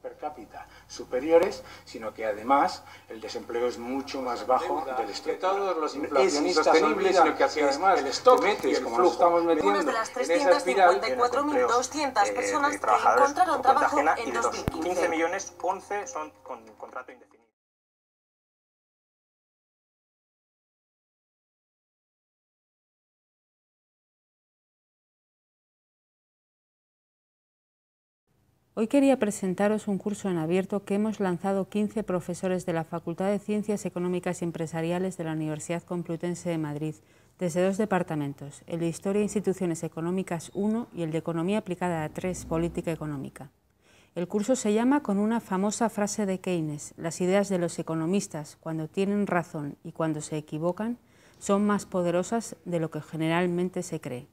per cápita superiores, sino que además el desempleo es mucho más bajo del estado. todos los inflacionistas sostenibles, sino que además el stock metes, y el como flujo. estamos metiendo de las 354.200 eh, personas que encontraron trabajo en 2015. 15 millones, 11 son con contrato indefinido. Hoy quería presentaros un curso en abierto que hemos lanzado 15 profesores de la Facultad de Ciencias Económicas y Empresariales de la Universidad Complutense de Madrid, desde dos departamentos, el de Historia e Instituciones Económicas 1 y el de Economía Aplicada 3, Política Económica. El curso se llama con una famosa frase de Keynes, las ideas de los economistas, cuando tienen razón y cuando se equivocan, son más poderosas de lo que generalmente se cree.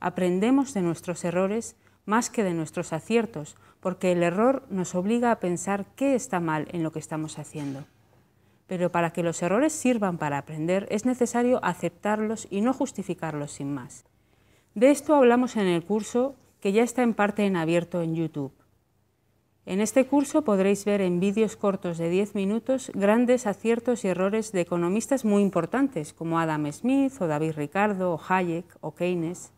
Aprendemos de nuestros errores más que de nuestros aciertos, porque el error nos obliga a pensar qué está mal en lo que estamos haciendo. Pero para que los errores sirvan para aprender es necesario aceptarlos y no justificarlos sin más. De esto hablamos en el curso que ya está en parte en abierto en YouTube. En este curso podréis ver en vídeos cortos de 10 minutos grandes aciertos y errores de economistas muy importantes como Adam Smith o David Ricardo o Hayek o Keynes.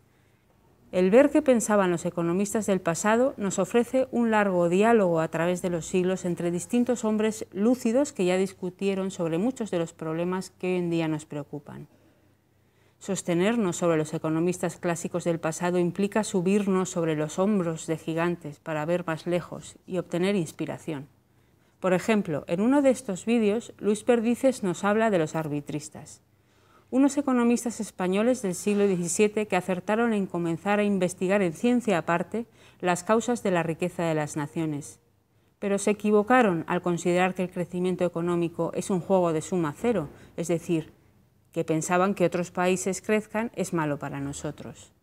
El ver qué pensaban los economistas del pasado nos ofrece un largo diálogo a través de los siglos entre distintos hombres lúcidos que ya discutieron sobre muchos de los problemas que hoy en día nos preocupan. Sostenernos sobre los economistas clásicos del pasado implica subirnos sobre los hombros de gigantes para ver más lejos y obtener inspiración. Por ejemplo, en uno de estos vídeos, Luis Perdices nos habla de los arbitristas unos economistas españoles del siglo XVII que acertaron en comenzar a investigar en ciencia aparte las causas de la riqueza de las naciones. Pero se equivocaron al considerar que el crecimiento económico es un juego de suma cero, es decir, que pensaban que otros países crezcan es malo para nosotros.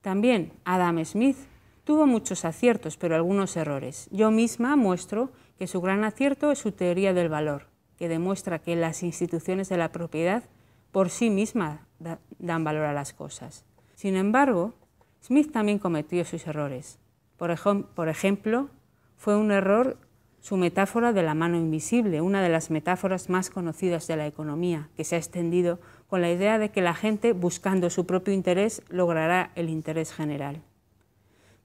También Adam Smith tuvo muchos aciertos, pero algunos errores. Yo misma muestro que su gran acierto es su teoría del valor, que demuestra que las instituciones de la propiedad por sí misma dan valor a las cosas. Sin embargo, Smith también cometió sus errores. Por, por ejemplo, fue un error su metáfora de la mano invisible, una de las metáforas más conocidas de la economía, que se ha extendido con la idea de que la gente, buscando su propio interés, logrará el interés general.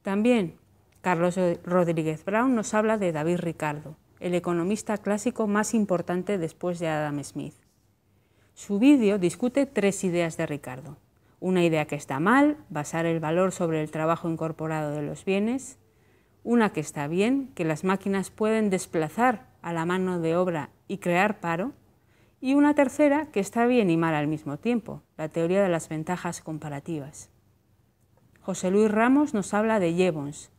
También Carlos Rodríguez Brown nos habla de David Ricardo, el economista clásico más importante después de Adam Smith. Su vídeo discute tres ideas de Ricardo. Una idea que está mal, basar el valor sobre el trabajo incorporado de los bienes. Una que está bien, que las máquinas pueden desplazar a la mano de obra y crear paro. Y una tercera que está bien y mal al mismo tiempo, la teoría de las ventajas comparativas. José Luis Ramos nos habla de Yevons,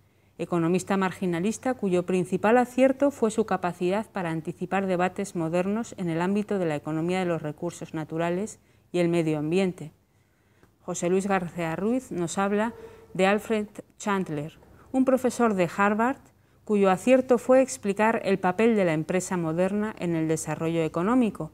economista marginalista cuyo principal acierto fue su capacidad para anticipar debates modernos en el ámbito de la economía de los recursos naturales y el medio ambiente. José Luis García Ruiz nos habla de Alfred Chandler, un profesor de Harvard cuyo acierto fue explicar el papel de la empresa moderna en el desarrollo económico,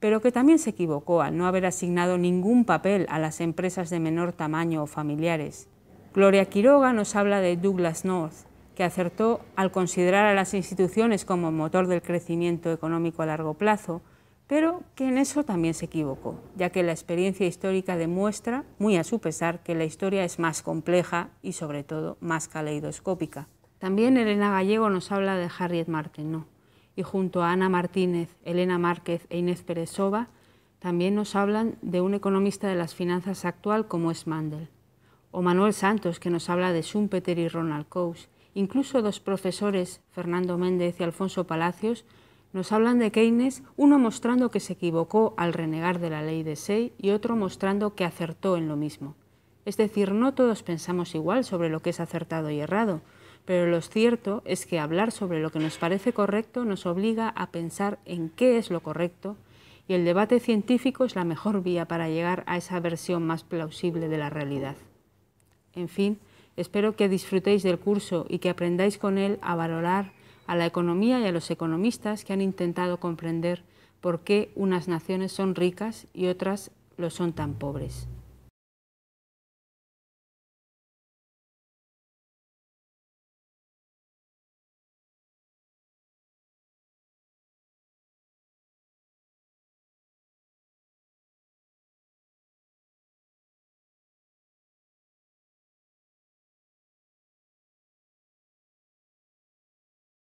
pero que también se equivocó al no haber asignado ningún papel a las empresas de menor tamaño o familiares. Gloria Quiroga nos habla de Douglas North, que acertó al considerar a las instituciones como motor del crecimiento económico a largo plazo, pero que en eso también se equivocó, ya que la experiencia histórica demuestra, muy a su pesar, que la historia es más compleja y sobre todo más caleidoscópica. También Elena Gallego nos habla de Harriet Martineau y junto a Ana Martínez, Elena Márquez e Inés Pérez también nos hablan de un economista de las finanzas actual como es Mandel o Manuel Santos, que nos habla de Schumpeter y Ronald Coase. Incluso dos profesores, Fernando Méndez y Alfonso Palacios, nos hablan de Keynes, uno mostrando que se equivocó al renegar de la ley de Say y otro mostrando que acertó en lo mismo. Es decir, no todos pensamos igual sobre lo que es acertado y errado, pero lo cierto es que hablar sobre lo que nos parece correcto nos obliga a pensar en qué es lo correcto y el debate científico es la mejor vía para llegar a esa versión más plausible de la realidad. En fin, espero que disfrutéis del curso y que aprendáis con él a valorar a la economía y a los economistas que han intentado comprender por qué unas naciones son ricas y otras lo son tan pobres.